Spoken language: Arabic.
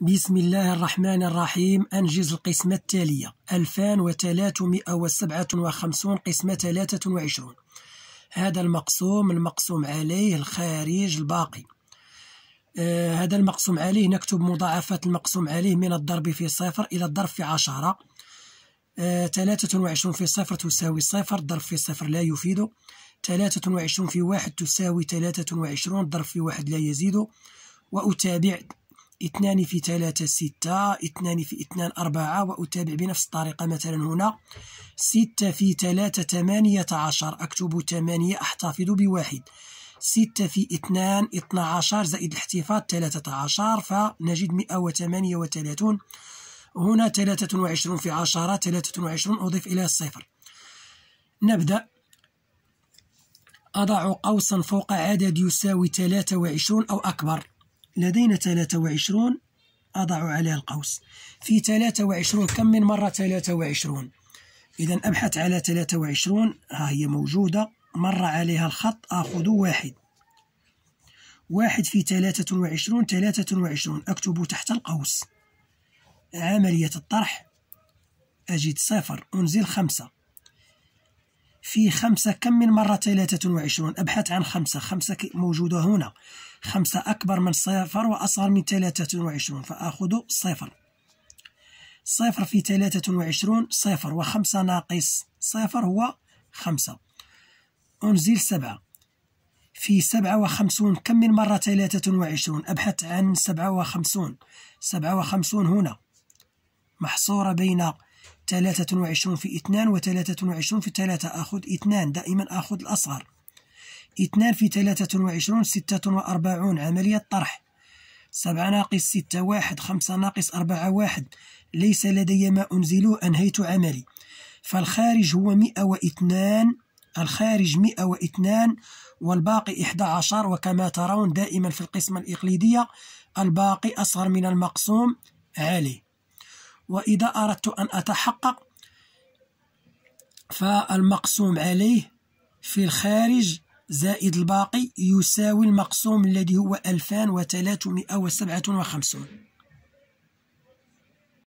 بسم الله الرحمن الرحيم أنجز القسمة التالية 2357 قسمة 23 هذا المقسوم المقسوم عليه الخارج الباقي آه هذا المقسوم عليه نكتب مضاعفات المقسوم عليه من الضرب في صفر إلى الضرب في عشرة آه 23 في صفر تساوي صفر الضرب في صفر لا يفيد 23 في واحد تساوي 23 الضرب في واحد لا يزيد وأتابع اثنان في ثلاثة ستة اثنان في اثنان أربعة وأتابع بنفس الطريقة مثلا هنا ستة في ثلاثة ثمانية عشر أكتب ثمانية أحتفظ بواحد ستة في اثنان اثنى عشر زائد الاحتفاظ ثلاثة عشر فنجد مئة وثمانية وثلاثون هنا ثلاثة وعشرون في عشرة ثلاثة وعشرون أضيف إلى الصفر نبدأ أضع قوسا فوق عدد يساوي ثلاثة وعشرون أو أكبر لدينا 23 أضع عليه القوس في 23 كم من مرة 23 إذا أبحث على 23 ها هي موجودة مر عليها الخط آخذ واحد واحد في 23 23 أكتب تحت القوس عملية الطرح أجد صفر أنزل خمسة في خمسة كم من مرة ثلاثة وعشرون أبحث عن خمسة خمسة موجودة هنا خمسة أكبر من صفر وأصغر من ثلاثة وعشرون فأخذ صفر صفر في ثلاثة وعشرون صفر وخمسة ناقص صفر هو خمسة أنزل سبعة في سبعة وخمسون كم من مرة ثلاثة وعشرون أبحث عن سبعة وخمسون سبعة وخمسون هنا محصورة بين ثلاثة وعشرون في اثنان وثلاثة وعشرون في ثلاثة أخذ اثنان دائما أخذ الأصغر اثنان في ثلاثة وعشرون ستة وأربعون عملية طرح سبعة ناقص ستة واحد خمسة ناقص أربعة واحد ليس لدي ما أنزله أنهيت عملي فالخارج هو مئة واثنان الخارج مئة واثنان والباقي إحدى عشر وكما ترون دائما في القسمة الإقليدية الباقي أصغر من المقسوم عليه وإذا أردت أن أتحقق فالمقسوم عليه في الخارج زائد الباقي يساوي المقسوم الذي هو 2357